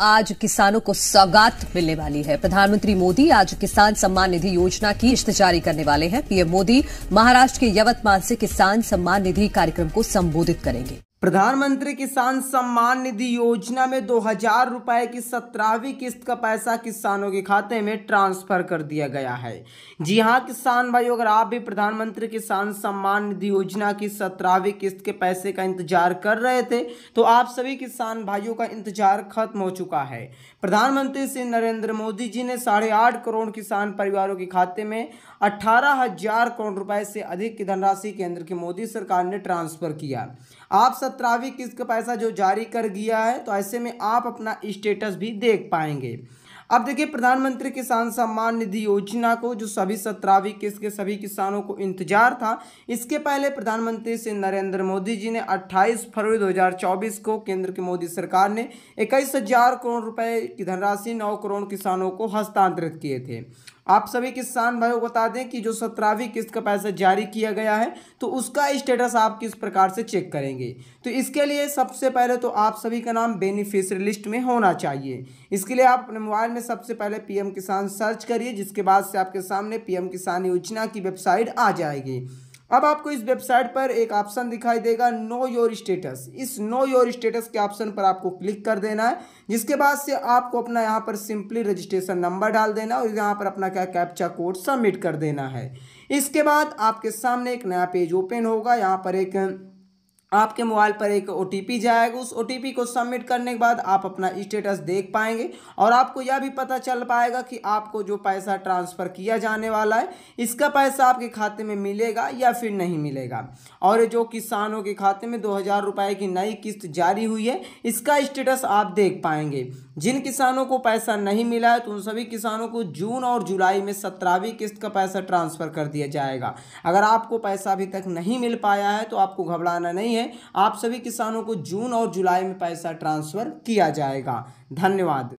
आज किसानों को सौगात मिलने वाली है प्रधानमंत्री मोदी आज किसान सम्मान निधि योजना की इश्त जारी करने वाले हैं पीएम मोदी महाराष्ट्र के यवतमाल से किसान सम्मान निधि कार्यक्रम को संबोधित करेंगे प्रधानमंत्री किसान सम्मान निधि योजना में दो हजार रुपये की सत्रहवीं किस्त का पैसा किसानों के खाते में ट्रांसफर कर दिया गया है जी हाँ किसान भाई अगर आप भी प्रधानमंत्री किसान सम्मान निधि योजना की सत्रहवीं किस्त के पैसे का इंतजार कर रहे थे तो आप सभी किसान भाइयों का इंतजार खत्म हो चुका है प्रधानमंत्री श्री नरेंद्र मोदी जी ने साढ़े आठ करोड़ किसान परिवारों के खाते में अठारह हजार करोड़ रुपए से अधिक की धनराशि केंद्र की मोदी सरकार ने ट्रांसफर किया आप सत्रहवीं किस्त का पैसा जो जारी कर गया है तो ऐसे में आप अपना स्टेटस भी देख पाएंगे अब देखिए प्रधानमंत्री किसान सम्मान निधि योजना को जो सभी सत्रहवीं किस्त के सभी किसानों को इंतजार था इसके पहले प्रधानमंत्री श्री नरेंद्र मोदी जी ने 28 फरवरी 2024 को केंद्र की मोदी सरकार ने इक्कीस हजार करोड़ रुपए की धनराशि नौ करोड़ किसानों को हस्तांतरित किए थे आप सभी किसान भाइयों को बता दें कि जो सत्रहवीं किस्त का पैसा जारी किया गया है तो उसका स्टेटस आप किस प्रकार से चेक करेंगे तो इसके लिए सबसे पहले तो आप सभी का नाम बेनिफिशरी लिस्ट में होना चाहिए इसके लिए आप अपने मोबाइल में सबसे पहले पीएम किसान सर्च करिए जिसके बाद से आपके सामने पीएम किसान योजना की वेबसाइट आ जाएगी अब आपको इस वेबसाइट पर एक ऑप्शन दिखाई देगा नो योर स्टेटस इस नो योर स्टेटस के ऑप्शन पर आपको क्लिक कर देना है जिसके बाद से आपको अपना यहाँ पर सिंपली रजिस्ट्रेशन नंबर डाल देना और यहाँ पर अपना क्या कैप्चा कोड सबमिट कर देना है इसके बाद आपके सामने एक नया पेज ओपन होगा यहाँ पर एक आपके मोबाइल पर एक ओ जाएगा उस ओ को सबमिट करने के बाद आप अपना स्टेटस देख पाएंगे और आपको यह भी पता चल पाएगा कि आपको जो पैसा ट्रांसफ़र किया जाने वाला है इसका पैसा आपके खाते में मिलेगा या फिर नहीं मिलेगा और जो किसानों के खाते में दो हज़ार की नई किस्त जारी हुई है इसका स्टेटस आप देख पाएंगे जिन किसानों को पैसा नहीं मिला है तो उन सभी किसानों को जून और जुलाई में सत्रहवीं किस्त का पैसा ट्रांसफ़र कर दिया जाएगा अगर आपको पैसा अभी तक नहीं मिल पाया है तो आपको घबराना नहीं है आप सभी किसानों को जून और जुलाई में पैसा ट्रांसफ़र किया जाएगा धन्यवाद